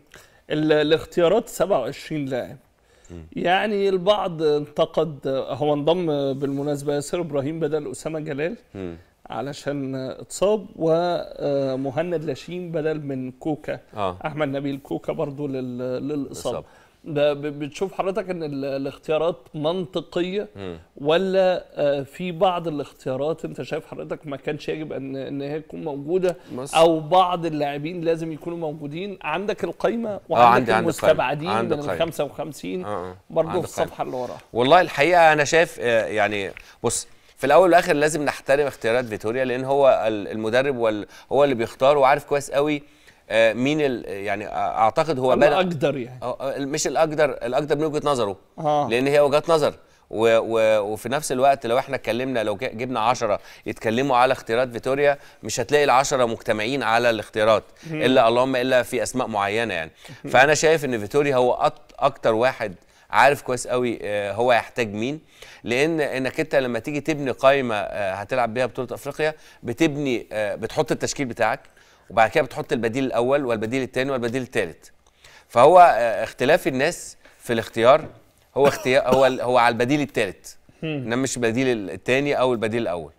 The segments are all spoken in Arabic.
الاختيارات 27 لاعب يعني البعض انتقد هو انضم بالمناسبه ياسر ابراهيم بدل اسامه جلال م. علشان اتصاب ومهند لاشين بدل من كوكا آه. احمد نبيل كوكا برضو للاصابه ده بتشوف حضرتك ان الاختيارات منطقيه ولا آه، في بعض الاختيارات انت شايف حضرتك ما كانش يجب ان ان هي تكون موجوده او بعض اللاعبين لازم يكونوا موجودين عندك القايمه آه، وعندك عندي المستبعدين عندي من ال 55 برضه في الصفحه اللي وراها والله الحقيقه انا شايف آه، يعني بص في الاول والاخر لازم نحترم اختيارات فيتوريا لان هو المدرب هو اللي بيختار وعارف كويس قوي آه، مين يعني اعتقد هو بدا الاقدر يعني مش الاقدر الاقدر من وجهه نظره آه. لان هي وجهات نظر و و وفي نفس الوقت لو احنا اتكلمنا لو جبنا 10 يتكلموا على اختيارات فيتوريا مش هتلاقي العشرة مجتمعين على الاختيارات الا اللهم الا في اسماء معينه يعني فانا شايف ان فيتوريا هو اكتر واحد عارف كويس قوي آه، هو يحتاج مين لان انك انت لما تيجي تبني قائمه آه، هتلعب بيها بطوله افريقيا بتبني بتحط التشكيل بتاعك وبعد كده بتحط البديل الاول والبديل الثاني والبديل الثالث فهو آه، اختلاف الناس في الاختيار هو اختيار هو هو على البديل الثالث انما مش البديل الثاني او البديل الاول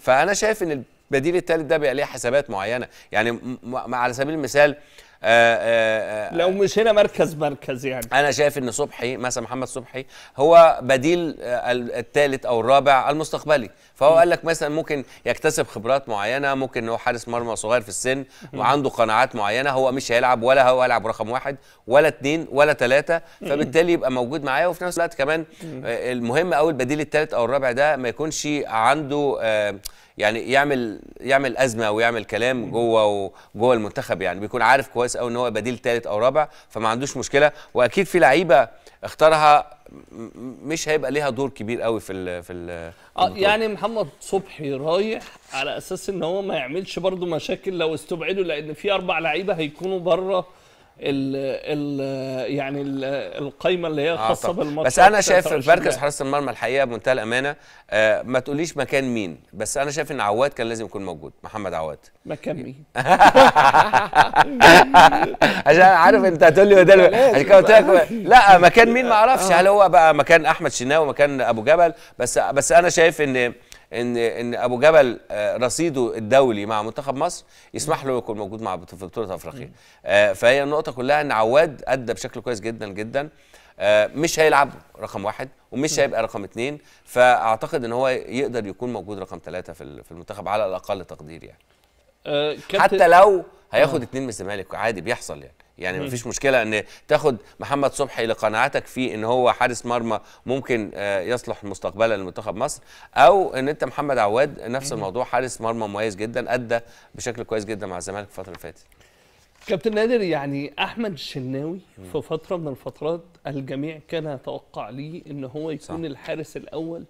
فانا شايف ان البديل الثالث ده بيبقى ليه حسابات معينه يعني على سبيل المثال آآ آه، آه، آه، مش هنا مركز مركز يعني انا شايف ان صبحي مثلا محمد صبحي هو بديل الثالث او الرابع المستقبلي فهو قال لك مثلا ممكن يكتسب خبرات معينه ممكن هو حارس مرمى صغير في السن وعنده قناعات معينه هو مش هيلعب ولا هو هيلعب رقم واحد ولا اثنين ولا ثلاثه فبالتالي يبقى موجود معايا وفي نفس الوقت كمان المهم قوي البديل الثالث او الرابع ده ما يكونش عنده يعني يعمل يعمل ازمه ويعمل كلام جوه جوه المنتخب يعني بيكون عارف كويس كويس قوي ان هو بديل ثالث او رابع فما عندوش مشكله واكيد في لعيبه اختارها مش هيبقى ليها دور كبير قوي في ال في ال اه يعني محمد صبحي رايح على اساس ان هو ما يعملش برضه مشاكل لو استبعدوا لان في اربع لعيبه هيكونوا بره ال ال يعني الـ القايمه اللي هي خاصه آه بس انا شايف مركز حراسه المرمى الحقيقه بمنتهى الامانه آه ما تقوليش مكان مين بس انا شايف ان عواد كان لازم يكون موجود محمد عواد مكان مين عشان عارف انت هتقول لي عشان قلت لك لا مكان مين ما اعرفش آه. هل هو بقى مكان احمد شناوي مكان ابو جبل بس بس انا شايف ان ان ان ابو جبل آه، رصيده الدولي مع منتخب مصر يسمح له يكون موجود مع في بطوله افريقيا آه، فهي النقطه كلها ان عواد ادى بشكل كويس جدا جدا آه، مش هيلعب رقم واحد ومش هيبقى رقم اثنين فاعتقد ان هو يقدر يكون موجود رقم ثلاثه في المنتخب على الاقل تقدير يعني حتى لو هياخد اثنين من الزمالك عادي بيحصل يعني يعني ما مفيش مشكله ان تاخد محمد صبحي لقناعتك فيه ان هو حارس مرمى ممكن آه، يصلح مستقبلا لمنتخب مصر او ان انت محمد عواد نفس الموضوع حارس مرمى مميز جدا ادى بشكل كويس جدا مع الزمالك الفتره اللي فاتت كابتن نادر يعني احمد الشناوي في فتره من الفترات الجميع كان يتوقع ليه ان هو يكون صح. الحارس الاول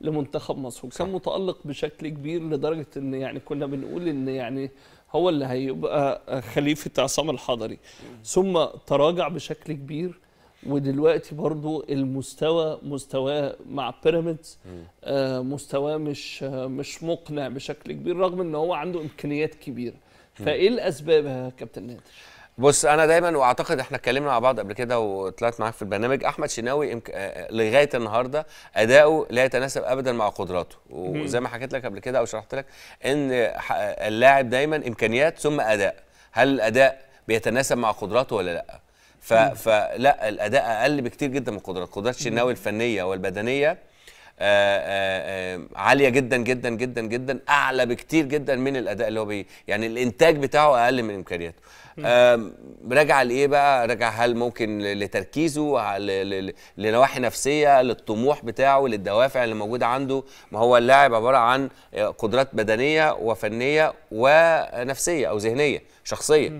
لمنتخب مصر وكان متالق بشكل كبير لدرجه ان يعني كنا بنقول ان يعني هو اللي هيبقى خليفه عصام الحضري ثم تراجع بشكل كبير ودلوقتي برضو المستوى مستواه مع بيراميدز آه، مستواه مش مش مقنع بشكل كبير رغم ان هو عنده امكانيات كبيره فايه الاسباب يا كابتن نادر بص انا دايما واعتقد احنا اتكلمنا مع بعض قبل كده وطلعت معاك في البرنامج احمد شناوي إمك... آه، آه، لغايه النهارده اداؤه لا يتناسب ابدا مع قدراته وزي ما حكيت لك قبل كده او شرحت لك ان اللاعب دايما امكانيات ثم اداء هل الاداء بيتناسب مع قدراته ولا لا ف... فلا الاداء اقل بكتير جدا من قدرات قدرات شناوي الفنيه والبدنيه آه، آه، آه، عاليه جدا جدا جدا جدا اعلى بكتير جدا من الاداء اللي هو بيه يعني الانتاج بتاعه اقل من امكانياته راجع لايه بقى راجع هل ممكن لتركيزه لنواحي نفسيه للطموح بتاعه للدوافع اللي موجوده عنده ما هو اللاعب عباره عن قدرات بدنيه وفنيه ونفسيه او ذهنيه شخصيه